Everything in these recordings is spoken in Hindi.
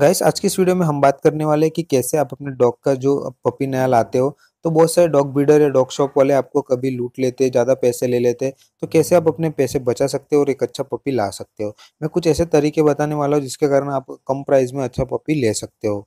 गाइस आज की इस वीडियो में हम बात करने वाले हैं कि कैसे आप अपने डॉग का जो पपी नया लाते हो तो बहुत सारे डॉग ब्रीडर या डॉग शॉप वाले आपको कभी लूट लेते हैं ज़्यादा पैसे ले लेते तो कैसे आप अपने पैसे बचा सकते हो और एक अच्छा पपी ला सकते हो मैं कुछ ऐसे तरीके बताने वाला हूँ जिसके कारण आप कम प्राइस में अच्छा पपी ले सकते हो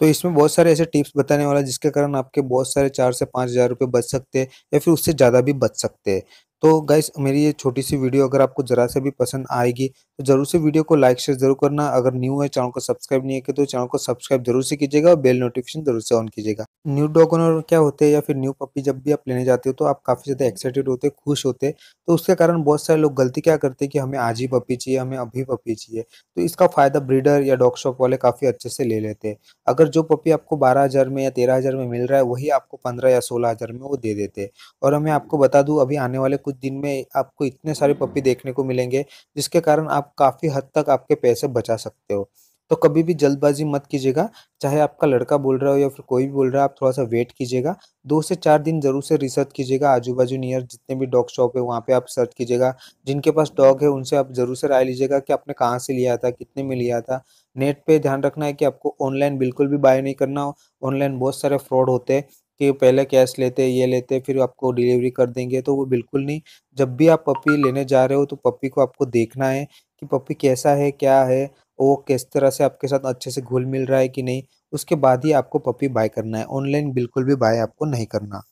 तो इसमें बहुत सारे ऐसे टिप्स बताने वाला जिसके कारण आपके बहुत सारे चार से पाँच हज़ार रुपये बच सकते हैं या फिर उससे ज़्यादा भी बच सकते हैं तो गाइस मेरी ये छोटी सी वीडियो अगर आपको ज़रा से भी पसंद आएगी तो ज़रूर से वीडियो को लाइक शेयर जरूर करना अगर न्यू है चैनल को सब्सक्राइब नहीं है तो चैनल को सब्सक्राइब जरूर से कीजिएगा और बेल नोटिफिकेशन जरूर से ऑन कीजिएगा न्यू डॉग ओनर क्या होते हैं या फिर न्यू पप्पी जब भी आप लेने जाते हो तो आप काफ़ी ज़्यादा एक्साइटेड होते खुश होते तो उसके कारण बहुत सारे लोग गलती क्या करते हैं कि हमें आज ही पप्पी चाहिए हमें अभी पप्पी चाहिए तो इसका फ़ायदा ब्रीडर या डॉग शॉप वाले काफ़ी अच्छे से ले लेते हैं अगर जो पप्पी आपको बारह में या तेरह में मिल रहा है वही आपको पंद्रह या सोलह में वो दे देते हैं और मैं आपको बता दू अभी आने वाले कुछ कुछ दिन में आपको इतने सारे पपी देखने को मिलेंगे जिसके कारण आप काफ़ी हद तक आपके पैसे बचा सकते हो तो कभी भी जल्दबाजी मत कीजिएगा चाहे आपका लड़का बोल रहा हो या फिर कोई भी बोल रहा है आप थोड़ा सा वेट कीजिएगा दो से चार दिन जरूर से रिसर्च कीजिएगा आजू बाजू नियर जितने भी डॉग शॉप है वहाँ पे आप सर्च कीजिएगा जिनके पास डॉग है उनसे आप जरूर से राय लीजिएगा कि आपने कहाँ से लिया था कितने में लिया था नेट पर ध्यान रखना है कि आपको ऑनलाइन बिल्कुल भी बाय नहीं करना हो ऑनलाइन बहुत सारे फ्रॉड होते हैं कि पहले कैश लेते ये लेते फिर आपको डिलीवरी कर देंगे तो वो बिल्कुल नहीं जब भी आप पपी लेने जा रहे हो तो पपी को आपको देखना है कि पपी कैसा है क्या है वो किस तरह से आपके साथ अच्छे से घुल मिल रहा है कि नहीं उसके बाद ही आपको पपी बाय करना है ऑनलाइन बिल्कुल भी बाय आपको नहीं करना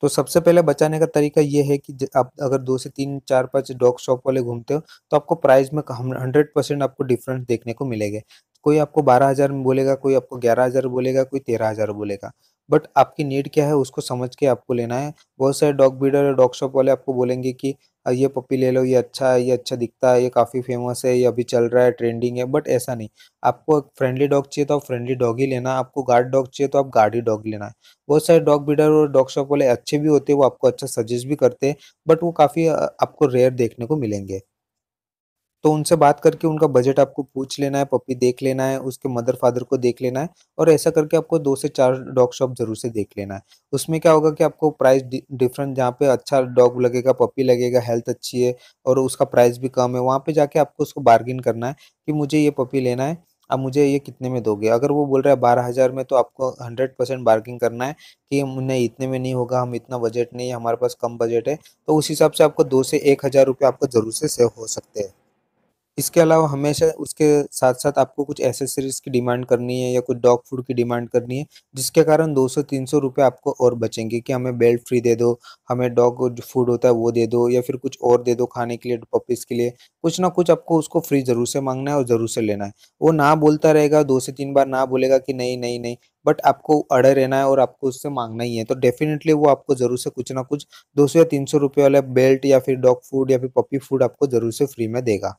तो सबसे पहले बचाने का तरीका ये है कि आप अगर दो से तीन चार पाँच डॉग शॉप वाले घूमते हो तो आपको प्राइस में हंड्रेड परसेंट आपको डिफरेंस देखने को मिलेगा कोई आपको बारह हज़ार में बोलेगा कोई आपको ग्यारह हज़ार बोलेगा कोई तेरह हज़ार बोलेगा बट आपकी नीड क्या है उसको समझ के आपको लेना है बहुत सारे डॉग ब्रीडर और डॉग शॉप वाले आपको बोलेंगे कि ये पपी ले लो ये अच्छा है ये अच्छा दिखता है ये काफ़ी फेमस है ये अभी चल रहा है ट्रेंडिंग है बट ऐसा नहीं आपको फ्रेंडली डॉग चाहिए तो आप फ्रेंडली डॉग ही लेना आपको गार्ड डॉग चाहिए तो आप गार्ड ही डॉग लेना है बहुत सारे डॉग ब्रीडर और डॉग शॉप वाले अच्छे भी होते हैं वो आपको अच्छा सजेस्ट भी करते हैं बट वो काफ़ी आपको रेयर देखने को मिलेंगे तो उनसे बात करके उनका बजट आपको पूछ लेना है पप्पी देख लेना है उसके मदर फादर को देख लेना है और ऐसा करके आपको दो से चार डॉग शॉप ज़रूर से देख लेना है उसमें क्या होगा कि आपको प्राइस डिफरेंट जहाँ पे अच्छा डॉग लगेगा पप्पी लगेगा हेल्थ अच्छी है और उसका प्राइस भी कम है वहाँ पर जाके आपको उसको बार्गिन करना है कि मुझे ये पप्पी लेना है अब मुझे ये कितने में दोगे अगर वो बोल रहा है बारह हज़ार में तो आपको हंड्रेड परसेंट बार्गिंग करना है कि नहीं इतने में नहीं होगा हम इतना बजट नहीं है हमारे पास कम बजट है तो उस हिसाब से आपको दो से एक हज़ार रुपये आपको ज़रूर से सेव हो सकते हैं इसके अलावा हमेशा उसके साथ साथ आपको कुछ एसेसरीज की डिमांड करनी है या कुछ डॉग फूड की डिमांड करनी है जिसके कारण 200-300 रुपये आपको और बचेंगे कि हमें बेल्ट फ्री दे दो हमें डॉग जो फूड होता है वो दे दो या फिर कुछ और दे दो खाने के लिए पपीज़ के लिए कुछ ना कुछ आपको उसको फ्री ज़रूर से मांगना है और ज़रूर से लेना है वो ना बोलता रहेगा दो से तीन बार ना बोलेगा कि नहीं नहीं नहीं बट आपको अड़े रहना है और आपको उससे मांगना ही है तो डेफिनेटली वो आपको ज़रूर से कुछ ना कुछ दो सौ या तीन सौ रुपये वाला बेल्ट या फिर डॉग फूड या फिर पपी फूड आपको ज़रूर से फ्री में देगा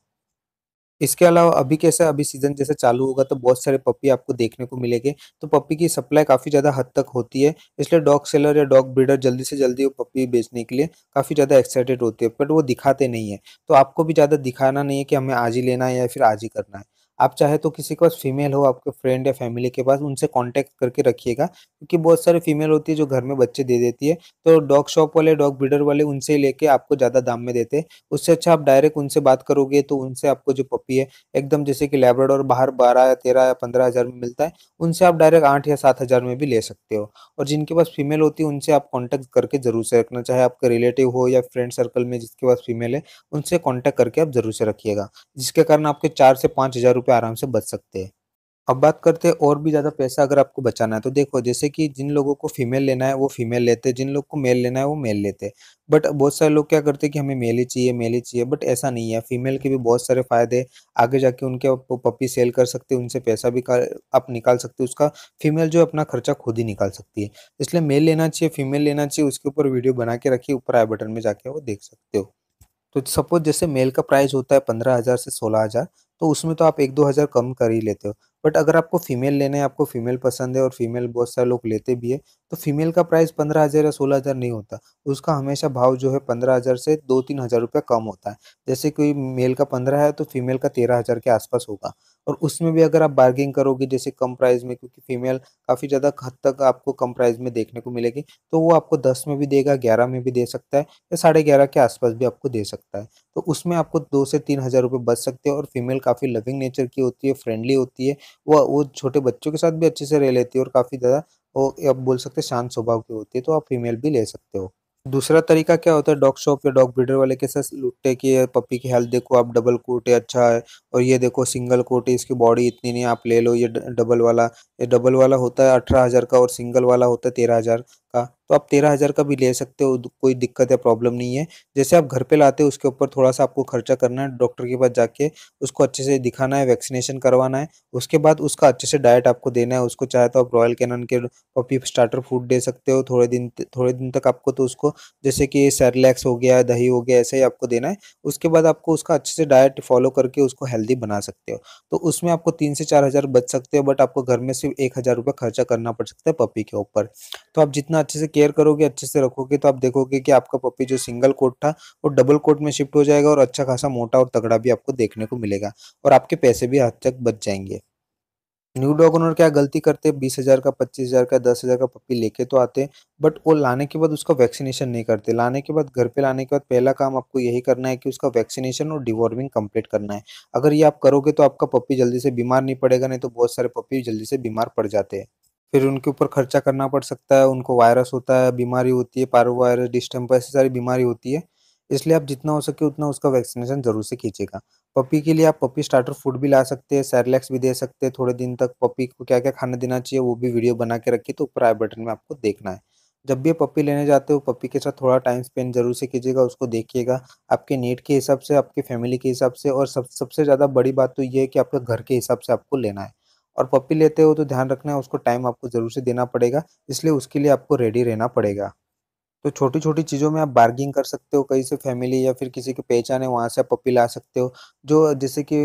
इसके अलावा अभी कैसे अभी सीजन जैसे चालू होगा तो बहुत सारे पप्पी आपको देखने को मिलेंगे तो पप्पी की सप्लाई काफ़ी ज़्यादा हद तक होती है इसलिए डॉग सेलर या डॉग ब्रीडर जल्दी से जल्दी वो पप्पी बेचने के लिए काफ़ी ज़्यादा एक्साइटेड होते हैं बट वो दिखाते नहीं है तो आपको भी ज़्यादा दिखाना नहीं है कि हमें आज ही लेना है या फिर आज ही करना है आप चाहे तो किसी के पास फीमेल हो आपके फ्रेंड या फैमिली के पास उनसे कांटेक्ट करके रखिएगा क्योंकि बहुत सारे फीमेल होती है जो घर में बच्चे दे देती है तो डॉग शॉप वाले डॉग ब्रीडर वाले उनसे लेके आपको ज़्यादा दाम में देते हैं उससे अच्छा आप डायरेक्ट उनसे बात करोगे तो उनसे आपको जो पपी है एकदम जैसे कि लेबराडोर बाहर बारह या तेरह या पंद्रह हज़ार में मिलता है उनसे आप डायरेक्ट आठ या सात हज़ार में भी ले सकते हो और जिनके पास फीमेल होती है उनसे आप कॉन्टैक्ट करके ज़रूर से रखना चाहे आपके रिलेटिव हो या फ्रेंड सर्कल में जिसके पास फीमेल है उनसे कॉन्टैक्ट करके आप ज़रूर से रखिएगा जिसके कारण आपके चार से पाँच हज़ार रुपये आराम से बच सकते हैं अब बात करते हैं और भी ज़्यादा पैसा अगर आपको बचाना है तो देखो जैसे कि जिन लोगों को फीमेल लेना है वो फीमेल लेते हैं जिन लोगों को मेल लेना है वो मेल लेते हैं बट बहुत सारे लोग क्या करते हैं कि हमें मेल ही चाहिए मेल ही चाहिए बट ऐसा नहीं है फीमेल के भी बहुत सारे फ़ायदे आगे जाके उनके पप्पी सेल कर सकते हैं उनसे पैसा भी आप निकाल सकते हो उसका फीमेल जो अपना खर्चा खुद ही निकाल सकती है इसलिए मेल लेना चाहिए फीमेल लेना चाहिए उसके ऊपर वीडियो बना के रखिए ऊपर आई बटन में जाके वो देख सकते हो तो सपोज जैसे मेल का प्राइस होता है पंद्रह हज़ार से सोलह हज़ार तो उसमें तो आप एक दो हज़ार कम कर ही लेते हो बट अगर आपको फीमेल लेना है आपको फीमेल पसंद है और फीमेल बहुत सारे लोग लेते भी है तो फीमेल का प्राइस पंद्रह हज़ार या सोलह हज़ार नहीं होता उसका हमेशा भाव जो है पंद्रह हज़ार से दो तीन हज़ार रुपये कम होता है जैसे कोई मेल का पंद्रह है तो फीमेल का तेरह हज़ार के आसपास होगा और उसमें भी अगर आप बार्गिंग करोगे जैसे कम प्राइस में क्योंकि फीमेल काफ़ी ज़्यादा हद तक आपको कम प्राइस में देखने को मिलेगी तो वो आपको दस में भी देगा ग्यारह में भी दे सकता है या साढ़े ग्यारह के आसपास भी आपको दे सकता है तो उसमें आपको दो से तीन हज़ार रुपये बच सकते हैं और फीमेल काफ़ी लविंग नेचर की होती है फ्रेंडली होती है वो वो छोटे बच्चों के साथ भी अच्छे से रह लेती है और काफ़ी ज़्यादा वो आप बोल सकते हैं शांत स्वभाव की होती है तो आप फीमेल भी ले सकते हो दूसरा तरीका क्या होता है डॉग शॉप या डॉग ब्रीडर वाले के साथ लुटे की पपी की हेल्थ देखो आप डबल कोट है अच्छा है और ये देखो सिंगल कोट है इसकी बॉडी इतनी नहीं आप ले लो ये डबल वाला ये डबल वाला होता है अठारह हज़ार का और सिंगल वाला होता है तेरह हज़ार का तो आप तेरह हज़ार का भी ले सकते हो कोई दिक्कत या प्रॉब्लम नहीं है जैसे आप घर पे लाते हो उसके ऊपर थोड़ा सा आपको खर्चा करना है डॉक्टर के पास जाके उसको अच्छे से दिखाना है वैक्सीनेशन करवाना है उसके बाद उसका अच्छे से डाइट आपको देना है उसको चाहे तो आप रॉयल कैनन के पपी स्टार्टर फूड दे सकते हो थोड़े दिन थोड़े दिन तक आपको तो उसको जैसे कि सैरलैक्स हो गया दही हो गया ऐसे ही आपको देना है उसके बाद आपको उसका अच्छे से डाइट फॉलो करके उसको हेल्दी बना सकते हो तो उसमें आपको तीन से चार हज़ार बच सकते हो बट आपको घर में सिर्फ एक हज़ार रुपये खर्चा करना पड़ सकता है पपी के ऊपर तो आप जितना अच्छे से केयर करोगे अच्छे से रखोगे तो आप देखोगे कि आपका पप्पी जो सिंगल कोट था वो डबल कोट में शिफ्ट हो जाएगा और अच्छा खासा मोटा और तगड़ा भी आपको देखने को मिलेगा और आपके पैसे भी हद तक बच जाएंगे न्यू डॉग ओनर क्या गलती करते हैं बीस हज़ार का पच्चीस हज़ार का दस हज़ार का पप्पी लेके तो आते बट वो लाने के बाद उसका वैक्सीनेशन नहीं करते लाने के बाद घर पे लाने के बाद पहला काम आपको यही करना है कि उसका वैक्सीनेशन और डिवॉर्मिंग कंप्लीट करना है अगर ये आप करोगे तो आपका पप्पी जल्दी से बीमार नहीं पड़ेगा नहीं तो बहुत सारे पप्पी जल्दी से बीमार पड़ जाते हैं फिर उनके ऊपर खर्चा करना पड़ सकता है उनको वायरस होता है बीमारी होती है पारो वायरस डिस्टेम्पर ऐसी सारी बीमारी होती है इसलिए आप जितना हो सके उतना उसका वैक्सीनेशन ज़रूर से खींचेगा पपी के लिए आप पपी स्टार्टर फूड भी ला सकते हैं सैरलैक्स भी दे सकते हैं थोड़े दिन तक पपी को क्या क्या खाना देना चाहिए वो भी वीडियो बना के रखिए तो ऊपर आई बटन में आपको देखना है जब भी पपी लेने जाते हो पपी के साथ थोड़ा टाइम स्पेंड जरूर से कीजिएगा उसको देखिएगा आपके नीट के हिसाब से आपके फैमिली के हिसाब से और सब सबसे ज़्यादा बड़ी बात तो ये है कि आपके घर के हिसाब से आपको लेना है और पप्पी लेते हो तो ध्यान रखना है उसको टाइम आपको ज़रूर से देना पड़ेगा इसलिए उसके लिए आपको रेडी रहना पड़ेगा तो छोटी छोटी चीज़ों में आप बार्गिंग कर सकते हो कहीं से फैमिली या फिर किसी की पहचान है वहाँ से आप पप्पी ला सकते हो जो जैसे कि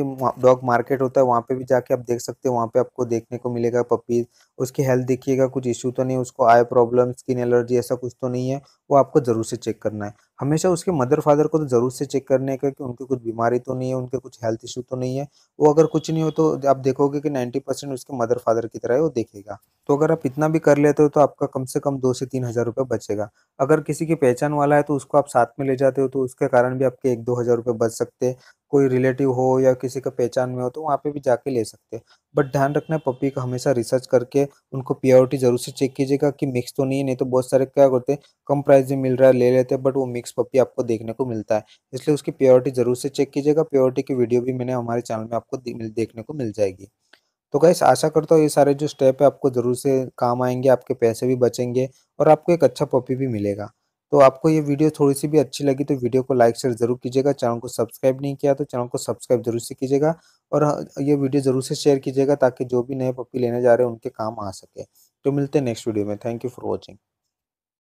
डॉग मार्केट होता है वहाँ पे भी जाके आप देख सकते हो वहाँ पे आपको देखने को मिलेगा पप्पी उसकी हेल्थ देखिएगा कुछ इश्यू तो नहीं उसको आई प्रॉब्लम स्किन एलर्जी ऐसा कुछ तो नहीं है वो आपको ज़रूर से चेक करना है हमेशा उसके मदर फादर को तो ज़रूर से चेक करने का कि उनकी कुछ बीमारी तो नहीं है उनके कुछ हेल्थ इशू तो नहीं है वो अगर कुछ नहीं हो तो आप देखोगे कि 90 परसेंट उसके मदर फादर की तरह है वो देखेगा तो अगर आप इतना भी कर लेते हो तो आपका कम से कम दो से तीन हज़ार रुपये बचेगा अगर किसी की पहचान वाला है तो उसको आप साथ में ले जाते हो तो उसके कारण भी आपके एक दो हज़ार रुपये बच सकते हैं कोई रिलेटिव हो या किसी का पहचान में हो तो वहाँ पे भी जाके ले सकते हैं बट ध्यान रखना है पपी का हमेशा रिसर्च करके उनको प्योरिटी जरूर से चेक कीजिएगा कि मिक्स तो नहीं है नहीं तो बहुत सारे क्या करते हैं कम प्राइस में मिल रहा है ले लेते हैं बट वो मिक्स पपी आपको देखने को मिलता है इसलिए उसकी प्योरिटी जरूर से चेक कीजिएगा प्योरिटी की वीडियो भी मैंने हमारे चैनल में आपको देखने को मिल जाएगी तो कैसे आशा करता हूँ ये सारे जो स्टेप है आपको ज़रूर से काम आएंगे आपके पैसे भी बचेंगे और आपको एक अच्छा पपी भी मिलेगा तो आपको ये वीडियो थोड़ी सी भी अच्छी लगी तो वीडियो को लाइक शेयर जरूर कीजिएगा चैनल को सब्सक्राइब नहीं किया तो चैनल को सब्सक्राइब जरूर से कीजिएगा और हाँ, ये वीडियो ज़रूर से शेयर कीजिएगा ताकि जो भी नए पप्पी लेने जा रहे हैं उनके काम आ सके तो मिलते हैं नेक्स्ट वीडियो में थैंक यू फॉर वॉचिंग